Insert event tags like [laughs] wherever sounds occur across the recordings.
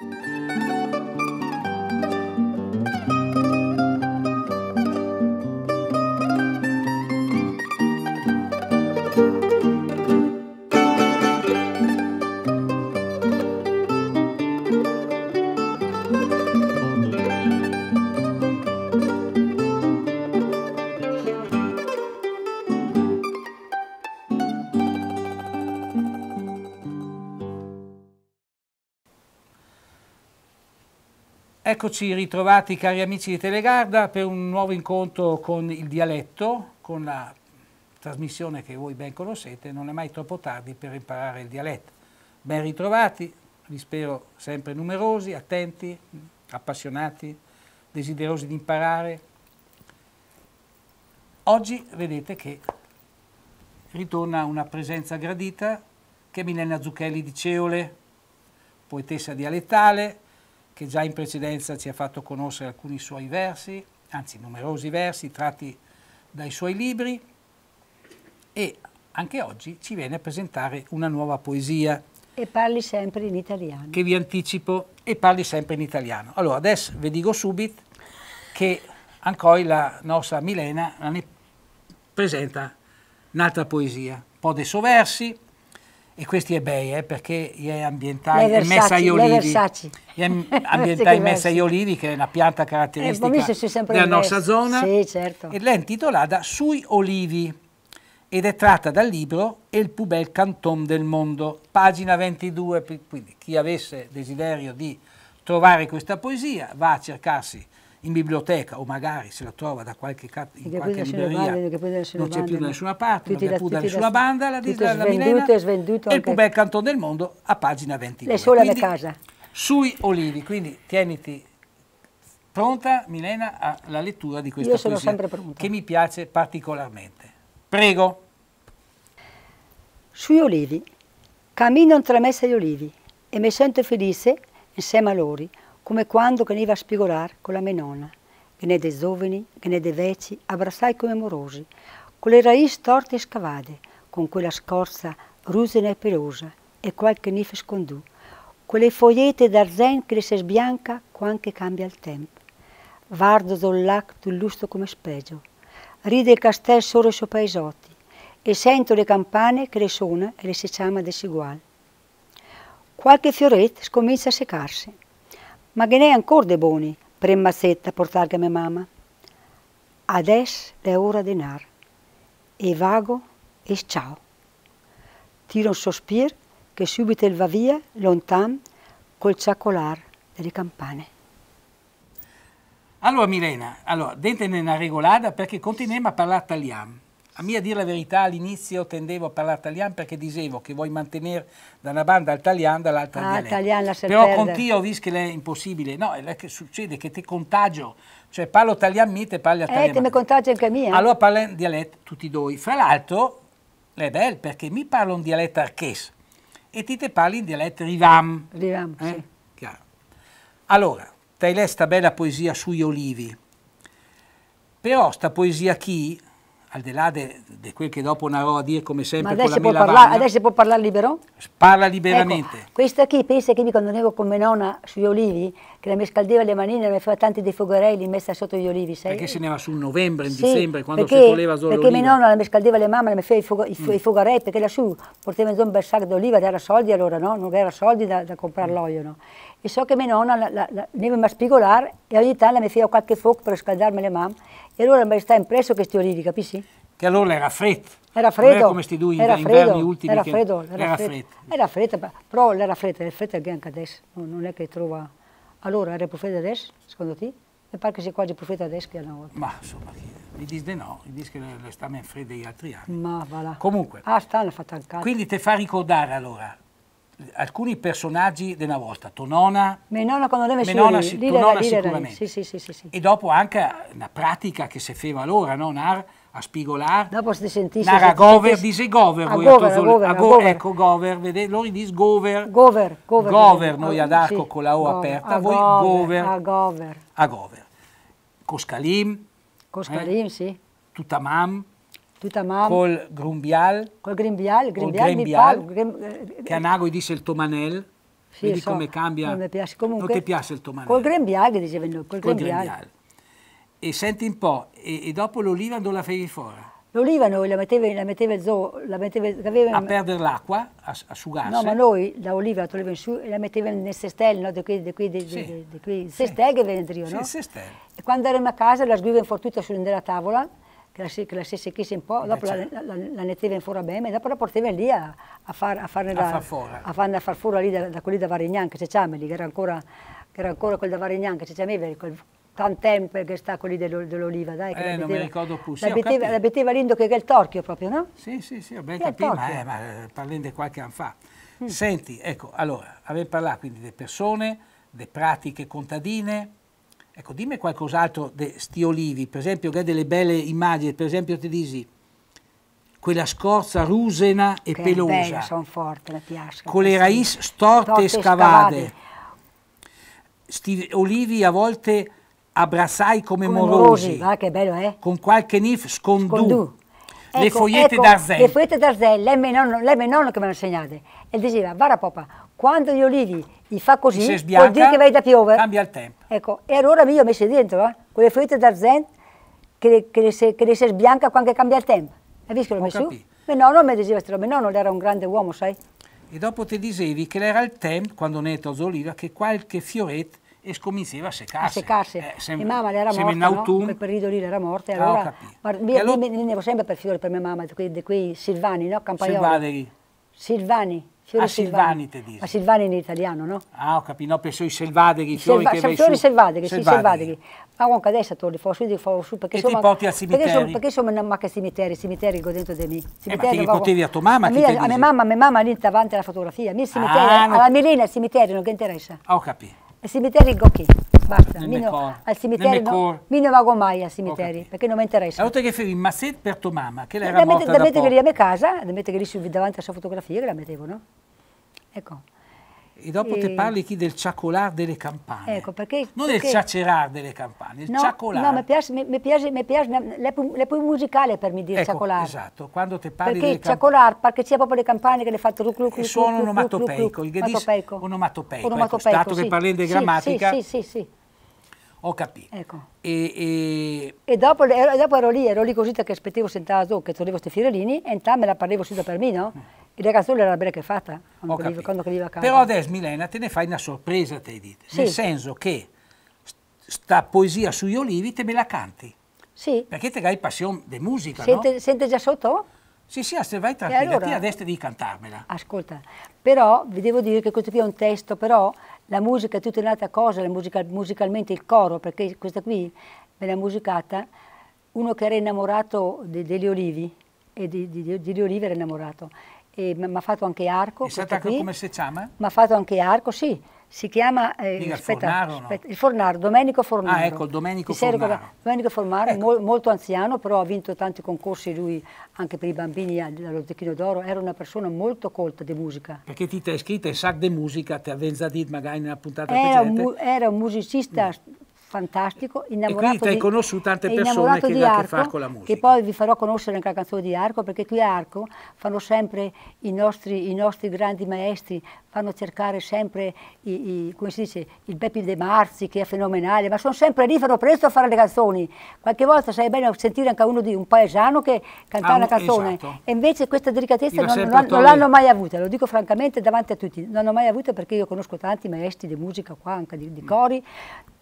Thank you. Eccoci ritrovati cari amici di Telegarda per un nuovo incontro con il dialetto, con la trasmissione che voi ben conoscete, non è mai troppo tardi per imparare il dialetto. Ben ritrovati, vi spero sempre numerosi, attenti, appassionati, desiderosi di imparare. Oggi vedete che ritorna una presenza gradita che è Milena Zucchelli di Ceole, poetessa dialettale, che già in precedenza ci ha fatto conoscere alcuni suoi versi, anzi numerosi versi tratti dai suoi libri e anche oggi ci viene a presentare una nuova poesia. E parli sempre in italiano. Che vi anticipo e parli sempre in italiano. Allora, adesso vi dico subito che ancora la nostra Milena ne presenta un'altra poesia, un po' dei suoi versi, e questi è bei eh, perché è ambientale è messa agli olivi è [laughs] ambientale messa agli olivi che è una pianta caratteristica eh, della nostra zona sì, certo. ed è intitolata Sui olivi ed è tratta dal libro Il più bel canton del mondo pagina 22 quindi chi avesse desiderio di trovare questa poesia va a cercarsi in biblioteca o magari se la trova da qualche, in qualche libreria non c'è più da nessuna parte, non c'è più da nessuna banda, la dice la Milena è il più bel cantone del mondo a pagina 22. Le sola da casa. Sui olivi, quindi tieniti pronta Milena alla lettura di questa poesia, che mi piace particolarmente. Prego. Sui olivi. Cammino tra me e gli olivi e mi sento felice insieme a loro come quando veniva a spigolare con la menona, che ne dei giovani, che ne dei vecchi, abbrassai come morosi, con le raiz storte e scavate, con quella scorza rusina e pelosa e qualche nife scondù, quelle fogliette d'arzen che le si sbianca quando cambia il tempo. Vardo zollac tu lustro come spegio, ride il castel solo i suoi paesotti, e sento le campane che le suona e le si chiama desigual. Qualche fioretto scomincia a secarsi, ma che ne è ancora dei buoni per in massetta portarli a mia mamma. Adesso è ora di andare. E vago e ciao. Tiro un sospiro che subito va via, lontano, col ciacolar delle campane. Allora Milena, allora, dentro nella regolata perché continuiamo a parlare italiano. A mia dire la verità, all'inizio tendevo a parlare italiano perché dicevo che vuoi mantenere da una banda il italiano dall'altra ah, il dialetto. Però perde. con te ho visto che è impossibile. No, è che succede che ti contagio. Cioè parlo italiano mi, te parli eh, italiano. Eh, te mi contagio anche mia. Allora parlo in dialetto tutti e due. Fra l'altro, è bello perché mi parlo un dialetto arches e ti te parli in dialetto rivam. Rivam, eh? sì. Chiaro. Allora, te hai letto sta bella poesia sugli olivi. Però sta poesia chi al di là di quel che dopo andrò a dire come sempre Ma adesso, può, parla adesso può parlare libero? Parla ecco, liberamente. Ecco, questa qui, pensa che io quando andavo con mia nonna sugli olivi, che mi scaldeva le manine, e mi faceva tanti dei fogarelli messa sotto gli olivi, sai? Perché se ne va sul novembre, in sì, dicembre, quando perché, si voleva solo Perché mia nonna mi scaldeva le mamme, mi faceva i, fog mm. i, fogarelli, perché lassù portava un bel sacco d'oliva, era soldi allora, no? Non era soldi da, da comprare l'olio, no? E so che mia nonna la, la, la, anava a espigolar e ogni tanto mi faceva qualche fuoco per scaldarmi le mani. E allora mi sta impresso questi olividi, capisci? Che allora era freddo. Era freddo. Non era come questi due era inverni ultimi. Era freddo. Che... Era, era freddo. Era freddo, però l'era freddo, il freddo anche adesso. Non, è che trova... Allora era profeta adesso, secondo te? Mi pare che sia quasi profeta adesso che una volta. Ma insomma, mi dice di no, mi dice che le, le sta meno fredde gli altri anni. Ma va là. Comunque. Ah, stanno fatta anche. Quindi ti fa ricordare allora alcuni personaggi della volta, Tonona, Menona quando deve Menona, si, lì, Tonona lì, sicuramente, sì, sì, sì, e dopo anche una pratica che si faceva allora, no? Nar, a Spigolar, dopo si sentisce, Nar a Gover, dice ah, Gover, a voi gover, a, gover, a, gover, ecco Gover, vedete, loro dice Gover, Gover, Gover, gover noi ad arco con la O aperta, voi Gover, a Gover, a Gover, Coscalim, Coscalim, eh? sì, Tutamam, Tamam. col Grumbial, col Grimbial, Grimbial, Grimbial, Grimbial eh, eh, che a Nagoi disse il Tomanel. Sì, Vedi so, come cambia. Non, piace. Comunque, non ti piace il Tomanel. Col Grimbial che dicevano, col, col Grimbial. E senti un po', e, e dopo l'oliva dove la fai fuori? L'oliva noi la metteva, la metteva, zo, la metteva a perdere l'acqua, a, a sugarsi. No, ma noi l'oliva la toglieva in su e la metteva nel sestel, no? Di qui, di qui, di, sì. di, di qui. sestel sì. che veniva, no? Sì, sestel. E quando eravamo a casa la sguiva in fortuna sulla tavola che la, che la stessa un po', eh, dopo certo. la, la, la, metteva in fora bene, e dopo la portava lì a, a, far, a farne da, a far fora. A farne, a far fora lì da, da quelli da Varignan che c'è che era ancora, che era ancora quel da Varignan che c'è quel tanto tempo che sta quelli dell'oliva, dai. Che eh, non mi ricordo più. Sì, la, betteva, la l'indo che è il torchio proprio, no? Sì, sì, sì, ho ben capito, ma, eh, ma eh, parlendo di qualche anno fa. Mm. Senti, ecco, allora, avevi parlato quindi delle persone, delle pratiche contadine, Ecco, dimmi qualcos'altro di sti olivi, per esempio, che ha delle belle immagini, per esempio ti disi quella scorza rusena e che pelosa. Bella, sono forte, le piasca. Con le raiz storte, storte e scavate. Sti olivi a volte abbrassai come, come morosi. morosi. che bello, eh? Con qualche nif scondù. scondù. Ecco, ecco le fogliette ecco, d'arzello. Le fogliette d'arzè, lei me nonno, lei me nonno che me lo insegnate. E diceva, guarda papà, quando gli olivi li fa così, sbianca, vuol dire che vai da piovere. Cambia il tempo. Ecco, e allora io ho messo dentro eh, quelle fogliette d'arzent che, le, si sbianca quando cambia il tempo. Hai visto che l'ho messo? Mio nonno mi diceva questo, mio nonno era un grande uomo, sai? E dopo ti dicevi che era il tempo, quando ne tolto l'oliva, che qualche fioretto e scominciava a seccarsi. A seccarsi. Eh, sem- e mamma era morta, in autunno. No? quel periodo lì era morta. Ah, e allora, ma io allora... mi, mi, sempre per fiore per mia mamma, di quei, di quei silvani, no? Campagnoli. Silvani. Silvani. Fiori ah, Silvani, Silvani te Silvani in italiano, no? Ah, ho capito, no, penso i selvadeghi, i fiori che vai fiori selvadeghi, sì, selvadeghi. Ma anche adesso torni, fa su, fa su, perché e sono... E ti porti al cimitero? Perché sono, perché sono in macchina cimiteri, cimiteri che ho dentro di me. Cimiteri, eh, ma che potevi a tua mamma, a mia, A mia mamma, a mia mamma lì davanti alla fotografia, a me cimiteri, ah, alla no. Milena il cimitero non che interessa. Ho capito. Al cimitero di Gocchi. Basta. Mino, al cimitero. No, Mino vago mai al cimitero, okay. perché non mi interessa. Allora che fai in massetto per tua mamma, che l'era morta da, da, da mettere lì a mia casa, da mettere lì davanti alla sua fotografia, che la mettevo, no? Ecco. E dopo e... te parli chi del ciacolar delle campane. Ecco, perché... Non perché... del ciacerar delle campane, il no, ciacolar. No, mi piace, mi piace, mi piace le, più musicale per mi dire ecco, ciacolar. Esatto, quando te parli perché delle campane. Ciacolar, perché c'è proprio le campane che le fanno... ruclu, ruclu, Suono onomatopeico, il ghedis onomatopeico. Onomatopeico, ecco, dato sì. che parli di grammatica. Sì, sì, sì, sì. Ho capito. Ecco. E, e... e dopo, dopo, ero lì, ero lì così che aspettavo sentato che tornevo queste fiorellini e intanto me la parlavo subito per me, no? Mm. Il ragazzuolo era bella che fatta quando, che vive, quando che Però adesso Milena te ne fai una sorpresa, te dite. Sì. Nel senso che sta poesia sugli olivi te me la canti. Sì. Perché te hai passione di musica, sente, no? Sente già sotto? Sì, sì, se vai tranquilla, allora, ti adesso devi cantarmela. Ascolta, però vi devo dire che questo qui è un testo, però la musica è tutta un'altra cosa, musical, musicalmente il coro, perché questa qui me l'ha musicata uno che era innamorato de, degli olivi, e di, di, di, degli olivi era innamorato, mi ha fatto anche arco. È stata come si chiama? Mi ha fatto anche arco, sì. Si chiama eh, Dica, aspetta, Fornaro, aspetta, il Fornaro, Domenico Fornaro. Ah, ecco, Domenico Fornaro. Domenico Fornaro ecco. mol, molto anziano, però ha vinto tanti concorsi lui anche per i bambini allo Zecchino d'Oro. Era una persona molto colta di musica. Perché ti è scritto il sac di musica, ti avvenza dit magari nella puntata era precedente. Un, era un musicista mm fantastico, innamorato e quindi hai conosciuto tante persone che hanno a che fare con la musica. Che poi vi farò conoscere anche la canzone di Arco, perché qui a Arco fanno sempre i nostri, i nostri grandi maestri, fanno cercare sempre i, i, come si dice, il Beppi De Marzi che è fenomenale, ma sono sempre lì, fanno presto a fare le canzoni. Qualche volta sarebbe bene sentire anche uno di un paesano che cantava ah, una canzone esatto. e invece questa delicatezza non, non, non l'hanno mai avuta, lo dico francamente davanti a tutti, non l'hanno mai avuta perché io conosco tanti maestri di musica qua, anche di, di mm. cori,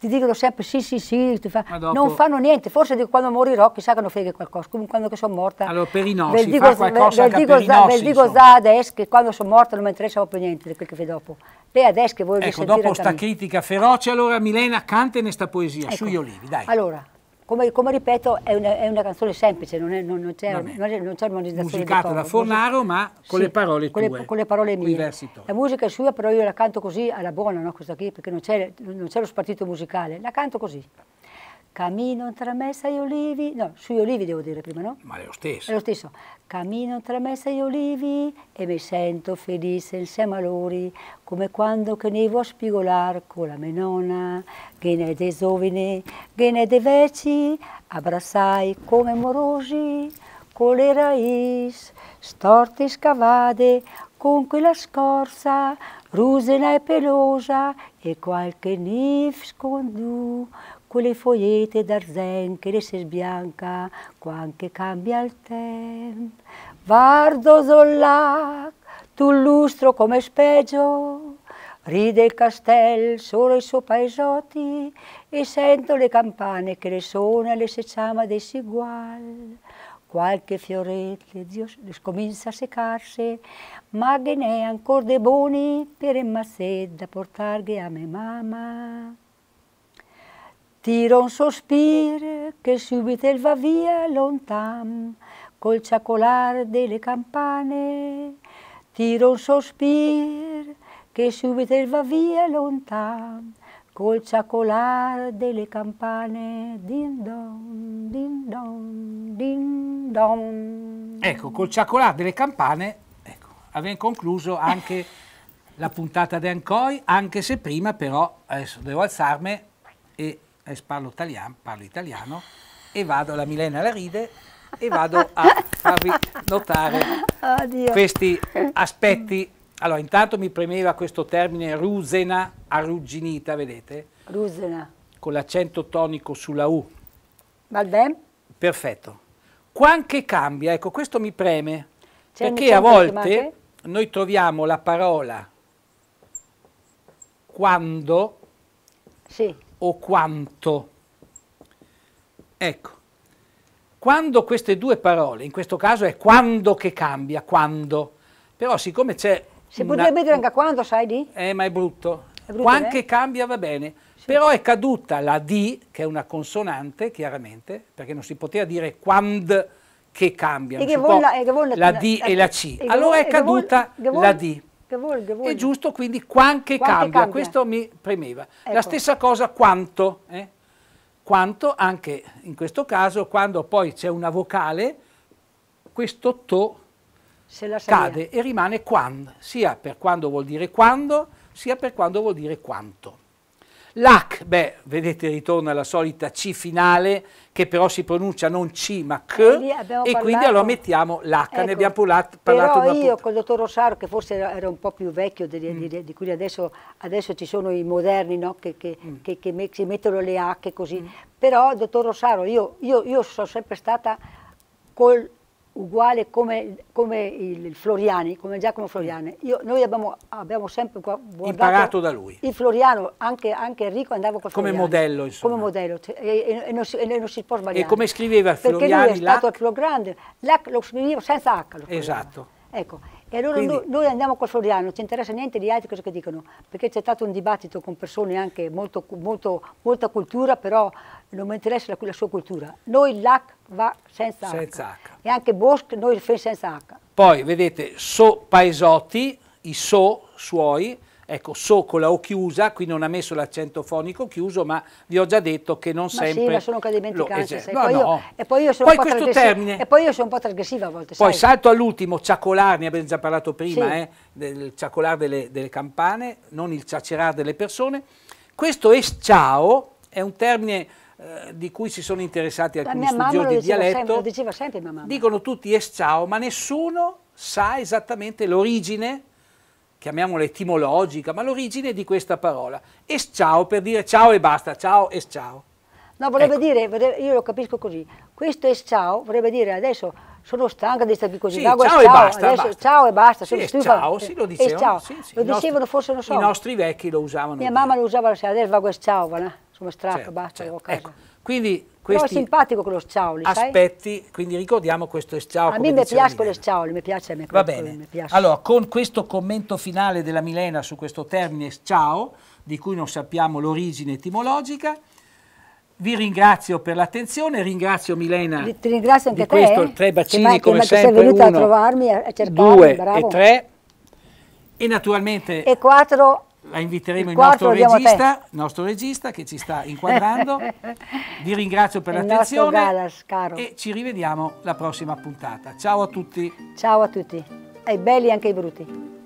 ti dicono sempre sì sì sì, fa, dopo... non fanno niente, forse quando morirò chissà che non frega qualcosa, comunque quando sono morta... Allora per i nostri, fa qualcosa ve, ve, ve, ve dico, za, ve dico già adesso che quando sono morta non mi interessava più niente, repliche che dopo. Lei adesso che vuole ecco, dopo sta critica feroce, allora Milena canta in questa poesia ecco. sugli olivi, dai. Allora, come, come ripeto, è una, è una, canzone semplice, non, è, non, non c'è, armonizzazione Musicata coro, da Fornaro, ma con sì, le parole con le, con le parole mie. Diversitore. La musica è sua, però io la canto così alla buona, no, questa qui, perché non c'è, lo spartito musicale, la canto così. Cammino tra messa e olivi, no, sugli olivi devo dire prima, no? Ma è lo stesso. È lo stesso. Cammino tra messa e olivi e mi sento felice insieme a loro, come quando che ne a spigolar con la menona, che ne dei giovani, che ne dei vecchi, abbrassai come morosi, con le raiz, storte scavate, con quella scorza, rusena e pelosa, e qualche nif scondù, quelle fogliette d'arzen che le si sbianca quando cambia il tempo. Vardo zollac, tu lustro come specchio, ride il castel solo i suoi paesotti e sento le campane che le suona le se chiama desigual. Qualche fioretto comincia a secarsi, ma che ne è ancora dei buoni per il mazzè da portare a me mamma. Tiro un sospiro che subito il va via lontan col ciacolare delle campane. Tiro un sospiro che subito il va via lontan col ciacolare delle campane. Din don, din don, din don. Ecco, col ciacolare delle campane, ecco, abbiamo concluso anche la puntata di Ancoi, anche se prima però, adesso devo alzarmi e eh, parlo italiano, parlo italiano e vado, la Milena la ride, e vado a [laughs] farvi notare Oddio. questi aspetti. Allora, intanto mi premeva questo termine rusena arrugginita, vedete? Rusena. Con l'accento tonico sulla U. Va bene? Perfetto. Qua cambia, ecco, questo mi preme, perché a volte noi troviamo la parola quando sì o quanto. Ecco, quando queste due parole, in questo caso è quando che cambia, quando, però siccome c'è... Si potrebbe dire anche quando, sai di? Eh, ma è brutto. È brutto Quando eh? cambia va bene, sì. però è caduta la D, che è una consonante, chiaramente, perché non si poteva dire quando che cambia, e che vol, la, e che la D e la C. allora è caduta vol, la D vuol, che vuol. È giusto quindi quanche, cambia. cambia. questo mi premeva. Ecco. La stessa cosa quanto, eh? quanto anche in questo caso quando poi c'è una vocale, questo to cade e rimane quando, sia per quando vuol dire quando, sia per quando vuol dire quanto. Lac, beh, vedete, ritorna alla solita C finale, che però si pronuncia non C ma C, eh, e quindi allora mettiamo l'H, ecco, ne abbiamo parlato. Però io puntata. con il dottor Rossaro, che forse era un po' più vecchio di, mm. di, di cui adesso, adesso, ci sono i moderni no? che, che, mm. che, che me, si mettono le H così, mm. però dottor Rossaro, io, io, io sono sempre stata col uguale come, come il Floriani, come Giacomo Floriani. Io, noi abbiamo, abbiamo sempre imparato da lui. Il Floriano, anche, anche Enrico andava col come Floriani. Modello, insomma. Come modello, cioè, e, e, non si, e, non si, può sbagliare. E come scriveva Floriani Perché lui è stato il più grande, Lac lo scriveva senza H. esatto. Ecco, e allora Quindi, noi, noi, andiamo col Floriano, non ci interessa niente di altri cosa che dicono, perché c'è stato un dibattito con persone anche molto, molto, molta cultura, però non mi interessa la, la sua cultura. Noi l'H va senza, senza H. H. E anche Bosch noi il fe senza H. Poi vedete, so paesotti, i so suoi, ecco, so con la O chiusa, qui non ha messo l'accento fonico chiuso, ma vi ho già detto che non ma sempre... Sì, ma sono anche dimenticanze, lo, eh, no, no. e poi io sono poi un po' questo termine... E poi io sono un po' trasgressiva a volte, Poi sai? salto all'ultimo, ciacolar, ne abbiamo già parlato prima, sì. eh, del ciacolar delle, delle, campane, non il ciacerar delle persone. Questo es ciao è un termine eh, di cui si sono interessati alcuni studiosi di dialetto, sempre, lo diceva sempre mia mamma. dicono tutti es ciao, ma nessuno sa esattamente l'origine, chiamiamola etimologica, ma l'origine di questa parola. Es ciao per dire ciao e basta, ciao es ciao. No, volevo ecco. dire, io lo capisco così, questo es ciao vorrebbe dire adesso sono stanca di stare qui così, sì, ciao, ciao, e basta, adesso, basta. ciao e basta, sì, sono ciao, sì, lo dicevano, Sì, sì, lo dicevano nostri, forse non so. I nostri vecchi lo usavano. Mia mamma lo usava, adesso vago e ciao, va là insomma strappa, certo, basta, certo. Ecco, quindi questi Però è simpatico quello sciauli, aspetti, sai? quindi ricordiamo questo sciauli. A me mi piace quello sciauli, mi piace. Mi Va bene, mi piace. allora con questo commento finale della Milena su questo termine sciao, di cui non sappiamo l'origine etimologica, vi ringrazio per l'attenzione, ringrazio Milena ti ringrazio anche di questo, te, eh. il tre bacini che, come che sempre, sei venuta uno, a trovarmi, a cercarmi, due bravo. e tre, e naturalmente... E quattro la inviteremo il, il nostro, regista, nostro regista, che ci sta inquadrando. [laughs] Vi ringrazio per l'attenzione Galas, e ci rivediamo la prossima puntata. Ciao a tutti. Ciao a tutti, ai belli anche ai brutti.